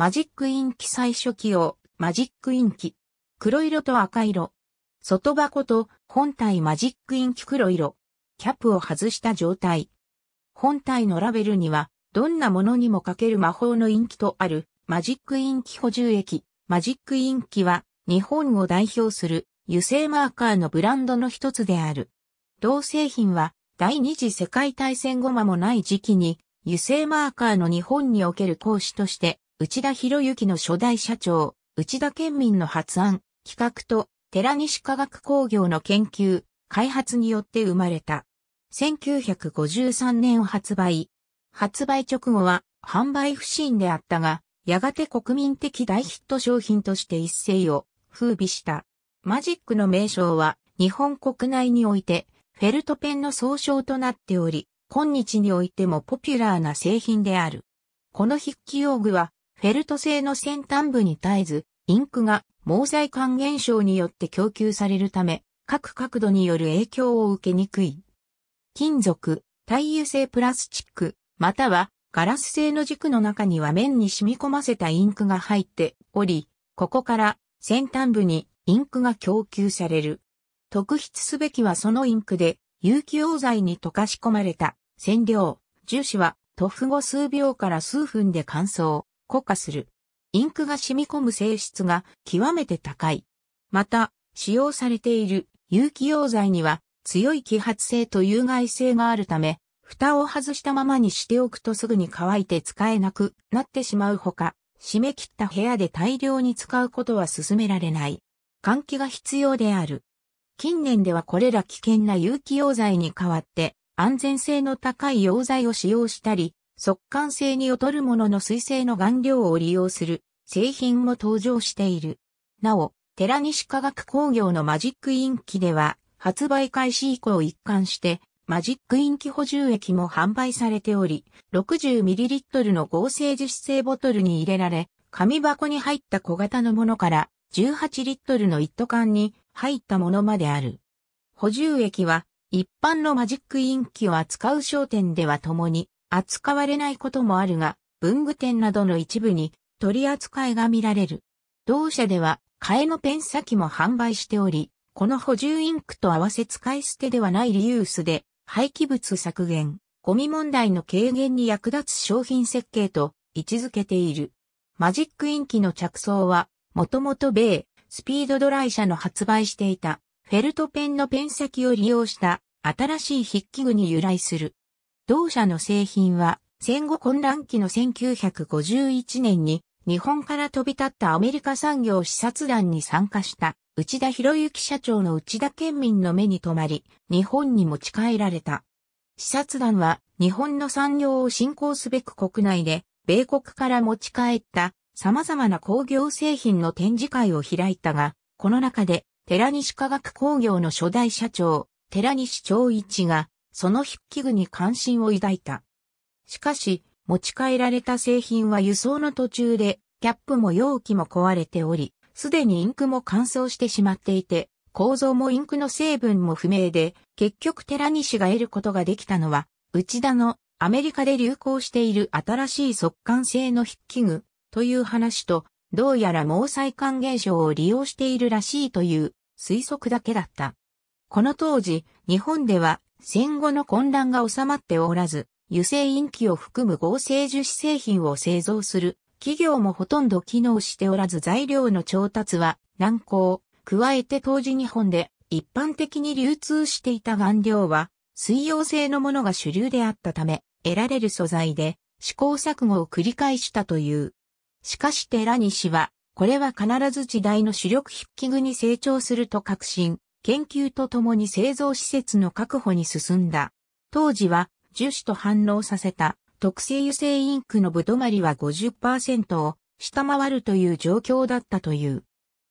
マジックインキ最初期をマジックインキ。黒色と赤色。外箱と本体マジックインキ黒色。キャップを外した状態。本体のラベルには、どんなものにもかける魔法のインキとある、マジックインキ補充液。マジックインキは、日本を代表する油性マーカーのブランドの一つである。同製品は、第二次世界大戦後間もない時期に、油性マーカーの日本における講師として内田博之の初代社長、内田県民の発案、企画と、寺西科学工業の研究、開発によって生まれた。1953年発売。発売直後は販売不振であったが、やがて国民的大ヒット商品として一世を風靡した。マジックの名称は日本国内においてフェルトペンの総称となっており、今日においてもポピュラーな製品である。この筆記用具はフェルト製の先端部に絶えず、インクが毛細管現象によって供給されるため、各角度による影響を受けにくい。金属、耐油性プラスチック、またはガラス製の軸の中には面に染み込ませたインクが入っており、ここから先端部にインクが供給される。特筆すべきはそのインクで有機溶剤に溶かし込まれた染料、樹脂は塗布後数秒から数分で乾燥。固化する。インクが染み込む性質が極めて高い。また、使用されている有機溶剤には強い揮発性と有害性があるため、蓋を外したままにしておくとすぐに乾いて使えなくなってしまうほか、締め切った部屋で大量に使うことは勧められない。換気が必要である。近年ではこれら危険な有機溶剤に代わって安全性の高い溶剤を使用したり、速乾性に劣るものの水性の顔料を利用する製品も登場している。なお、寺西科学工業のマジックインキでは、発売開始以降一貫して、マジックインキ補充液も販売されており、60ml の合成樹脂製ボトルに入れられ、紙箱に入った小型のものから、18リットルの一斗缶に入ったものまである。補充液は、一般のマジックインキを扱う商店では共に扱われないこともあるが、文具店などの一部に取り扱いが見られる。同社では、替えのペン先も販売しており、この補充インクと合わせ使い捨てではないリユースで、廃棄物削減、ゴミ問題の軽減に役立つ商品設計と位置づけている。マジックインキの着想は、もともと米、スピードドライ社の発売していた、フェルトペンのペン先を利用した、新しい筆記具に由来する。同社の製品は、戦後混乱期の1951年に、日本から飛び立ったアメリカ産業視察団に参加した内田博之社長の内田県民の目に留まり、日本に持ち帰られた。視察団は日本の産業を振興すべく国内で、米国から持ち帰った様々な工業製品の展示会を開いたが、この中で寺西科学工業の初代社長、寺西長一がその筆記具に関心を抱いた。しかし、持ち帰られた製品は輸送の途中で、キャップも容器も壊れており、すでにインクも乾燥してしまっていて、構造もインクの成分も不明で、結局寺西が得ることができたのは、内田のアメリカで流行している新しい速乾性の筆記具という話と、どうやら毛細管現象を利用しているらしいという推測だけだった。この当時、日本では戦後の混乱が収まっておらず、油性インキを含む合成樹脂製品を製造する企業もほとんど機能しておらず材料の調達は難航。加えて当時日本で一般的に流通していた顔料は水溶性のものが主流であったため、得られる素材で試行錯誤を繰り返したという。しかし寺西は、これは必ず時代の主力筆記具に成長すると確信。研究とともに製造施設の確保に進んだ。当時は樹脂と反応させた特製油性インクのぶどまりは50%を下回るという状況だったという。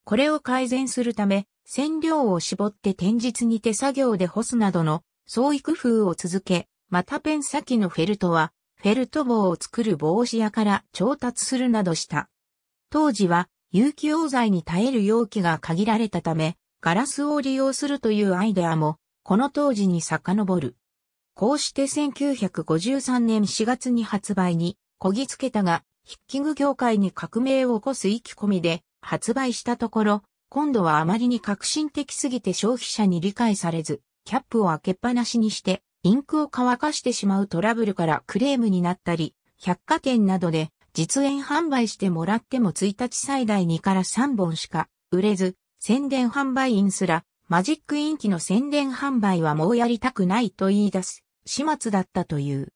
これを改善するため、染料を絞って天日に手作業で干すなどの創意工夫を続け、またペン先のフェルトは、フェルト棒を作る帽子屋から調達するなどした。当時は有機溶剤に耐える容器が限られたため、ガラスを利用するというアイデアも、この当時に遡る。こうして1953年4月に発売に、こぎつけたが、ヒッキング業界に革命を起こす意気込みで発売したところ、今度はあまりに革新的すぎて消費者に理解されず、キャップを開けっぱなしにして、インクを乾かしてしまうトラブルからクレームになったり、百貨店などで実演販売してもらっても1日最大2から3本しか売れず、宣伝販売員すら、マジックインキの宣伝販売はもうやりたくないと言い出す、始末だったという。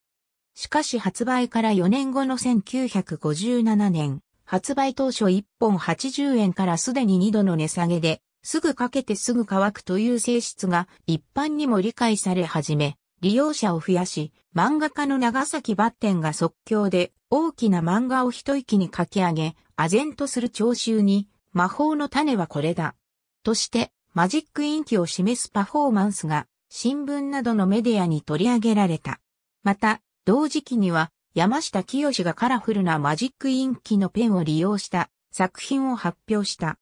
しかし発売から4年後の1957年、発売当初1本80円からすでに2度の値下げで、すぐかけてすぐ乾くという性質が一般にも理解され始め、利用者を増やし、漫画家の長崎バッテンが即興で大きな漫画を一息に書き上げ、唖然とする聴衆に魔法の種はこれだ。として、マジックインキを示すパフォーマンスが、新聞などのメディアに取り上げられた。また、同時期には、山下清がカラフルなマジックインキのペンを利用した作品を発表した。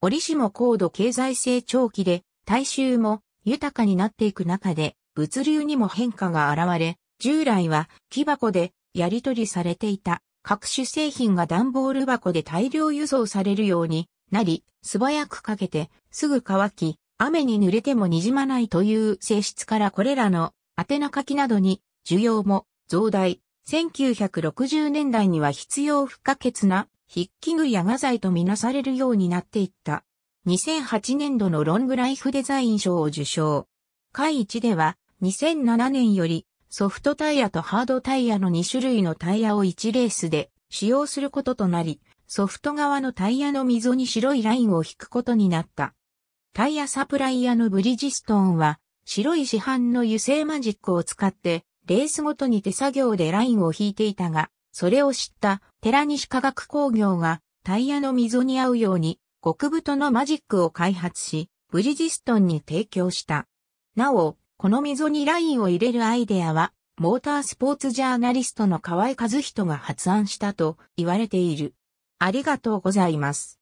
折しも高度経済成長期で、大衆も豊かになっていく中で、物流にも変化が現れ、従来は木箱でやり取りされていた各種製品が段ボール箱で大量輸送されるようになり、素早くかけてすぐ乾き、雨に濡れても滲まないという性質からこれらの宛名書きなどに需要も増大。1960年代には必要不可欠な筆記具や画材とみなされるようになっていった。2008年度のロングライフデザイン賞を受賞。会一では2007年よりソフトタイヤとハードタイヤの2種類のタイヤを1レースで使用することとなり、ソフト側のタイヤの溝に白いラインを引くことになった。タイヤサプライヤのブリヂストンは、白い市販の油性マジックを使って、レースごとに手作業でラインを引いていたが、それを知った寺西化学工業がタイヤの溝に合うように極太のマジックを開発し、ブリヂストンに提供した。なお、この溝にラインを入れるアイデアは、モータースポーツジャーナリストの河合和人が発案したと言われている。ありがとうございます。